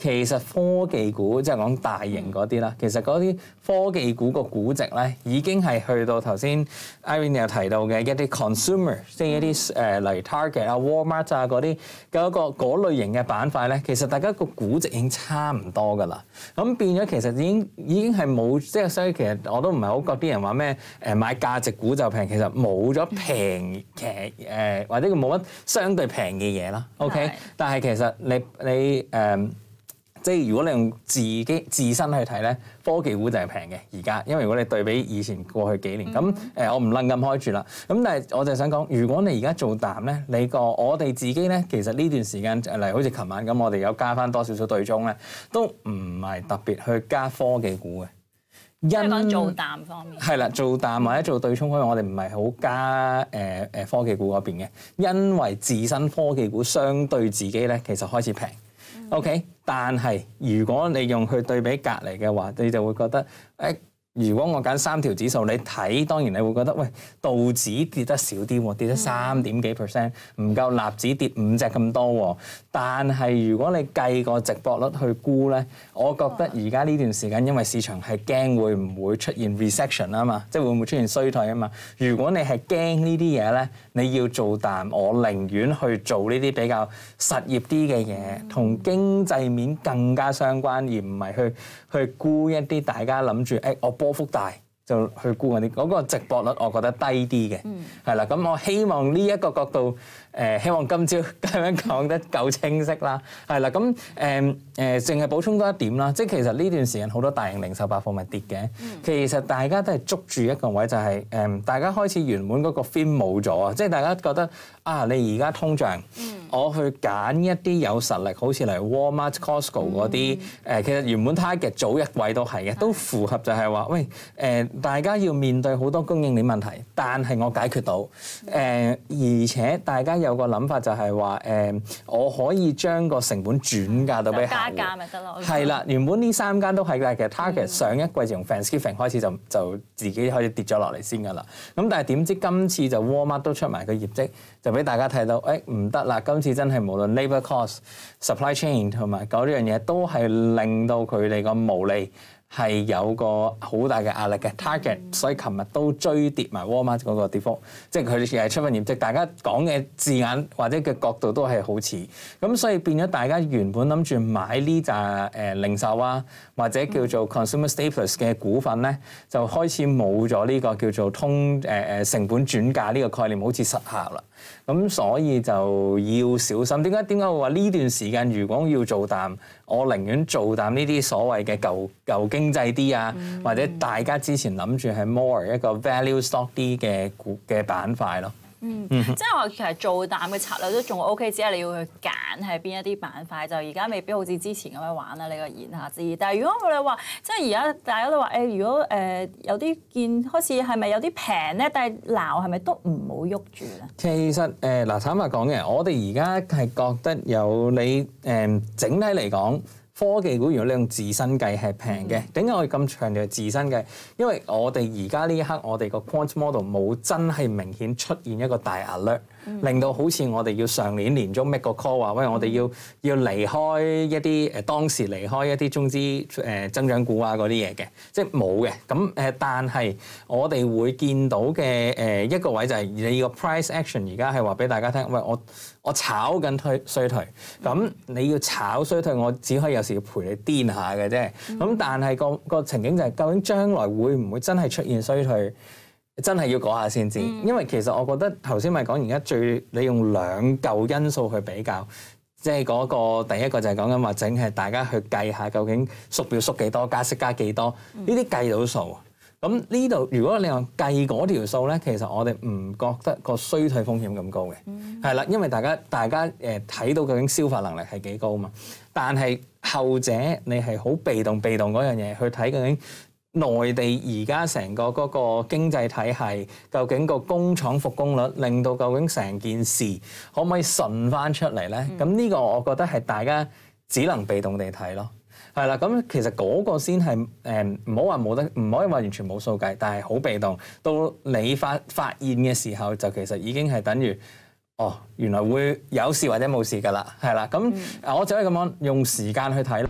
其實科技股即係講大型嗰啲啦，其實嗰啲科技股個估值咧已經係去到頭先 Irene 又提到嘅一啲 consumer，即係一啲誒例如 target 啊、WalMart 啊嗰啲嘅一個嗰類型嘅板塊咧，其實大家個估值已經差唔多㗎啦。咁變咗其實已經已經係冇，即係所以其實我都唔係好覺啲人話咩誒買價值股就平，其實冇咗平嘅誒，或者佢冇乜相對平嘅嘢啦。OK，但係其實你你誒。即係如果你用自己自身去睇咧，科技股就係平嘅而家，因為如果你對比以前過去幾年咁，誒我唔掕咁開住啦。咁但係我就想講，如果你而家做淡咧，你個我哋自己咧，其實呢段時間，例如好似琴晚咁，我哋有加翻多少少對冲咧，都唔係特別去加科技股嘅。因為做淡方面係啦，做淡或者做對沖面，我哋唔係好加誒誒科技股嗰邊嘅，因為自身科技股相對自己咧，其實開始平。O.K.，但係如果你用去對比隔離嘅話，你就會覺得誒。如果我揀三條指數，你睇當然你會覺得喂道指跌得少啲，跌得三點幾 percent，唔夠納指跌五隻咁多。但係如果你計個直播率去估咧，我覺得而家呢段時間因為市場係驚會唔會出現 recession 啊嘛，即係會唔會出現衰退啊嘛。如果你係驚呢啲嘢咧，你要做，但我寧願去做呢啲比較實業啲嘅嘢，同經濟面更加相關，而唔係去去估一啲大家諗住誒我。波幅大就去估嗰啲，嗰個直播率我覺得低啲嘅，係啦。咁我希望呢一個角度，誒希望今朝咁 樣講得夠清晰啦，係啦。咁誒誒，淨係補充多一點啦。即係其實呢段時間好多大型零售百貨咪跌嘅，其實大家都係捉住一個位，就係誒，大家開始原本嗰個 feel 冇咗啊！即係大家覺得啊，你而家通脹。我去揀一啲有實力，好似嚟 Wal-Mart、Costco 嗰啲，誒其實原本 target 早一季都係嘅，都符合就係話，喂誒大家要面對好多供應鏈問題，但係我解決到誒，而且大家有個諗法就係話，誒我可以將個成本轉價到俾客，係啦，原本呢三間都係嘅，其實 g 其實上一季就用 Fan s k i i n g 開始就就自己開始跌咗落嚟先㗎啦。咁但係點知今次就 Wal-Mart 都出埋個業績，就俾大家睇到，誒唔得啦，今今次真係無論 labour cost、supply chain 同埋嗰呢樣嘢，都係令到佢哋個毛利。係有個好大嘅壓力嘅 target，所以琴日都追跌埋 w a l m a t 嗰個跌幅，即係佢又係出份業績，大家講嘅字眼或者嘅角度都係好似，咁所以變咗大家原本諗住買呢扎誒零售啊或者叫做 consumer staples 嘅股份咧，就開始冇咗呢個叫做通誒誒成本轉價呢個概念，好似失效啦，咁所以就要小心。點解點解会話呢段時間如果要做淡，我寧願做淡呢啲所謂嘅舊舊經。經濟啲啊，或者大家之前諗住係 more 一個 value stock 啲嘅股嘅板塊咯。嗯，即係話其實做淡嘅策略都仲 OK，只係你要去揀係邊一啲板塊。就而家未必好似之前咁樣玩啦，你個言下之意。但係如果我哋話，即係而家大家都話，誒如果誒有啲見開始係咪有啲平咧？但係鬧係咪都唔好喐住咧？其實誒嗱，坦白講嘅，我哋而家係覺得有你誒整體嚟講。科技股如果你用自身計係平嘅，點解我以咁長調自身計？因為我哋而家呢一刻，我哋個 quant model 冇真係明顯出現一個大 alert，令到好似我哋要上年年中 make 個 call 話喂，我哋要要離開一啲誒當時離開一啲中資誒增長股啊嗰啲嘢嘅，即係冇嘅。咁誒，但係我哋會見到嘅誒一個位就係你個 price action 而家係話俾大家聽，喂，我。我炒緊推衰退，咁你要炒衰退，我只可以有時要陪你癲下嘅啫。咁但係個個情景就係究竟將來會唔會真係出現衰退，真係要講下先知。因為其實我覺得頭先咪講，而家最你用兩嚿因素去比較，即係嗰個第一個就係講緊，或整係大家去計下究竟縮表縮幾多，加息加幾多，呢啲計到數。咁呢度如果你話計嗰條數咧，其實我哋唔覺得個衰退風險咁高嘅，係啦，因為大家大家誒睇到究竟消化能力係幾高嘛。但係後者你係好被動被動嗰樣嘢去睇究竟內地而家成個嗰個經濟體系，究竟個工廠復工率令到究竟成件事可唔可以順翻出嚟咧？咁呢個我覺得係大家只能被動地睇咯。係啦，咁其實嗰個先係誒，唔好話冇得，唔可以話完全冇數計，但係好被動。到你發發現嘅時候，就其實已經係等於哦，原來會有事或者冇事㗎啦。係啦，咁我可係咁樣用時間去睇。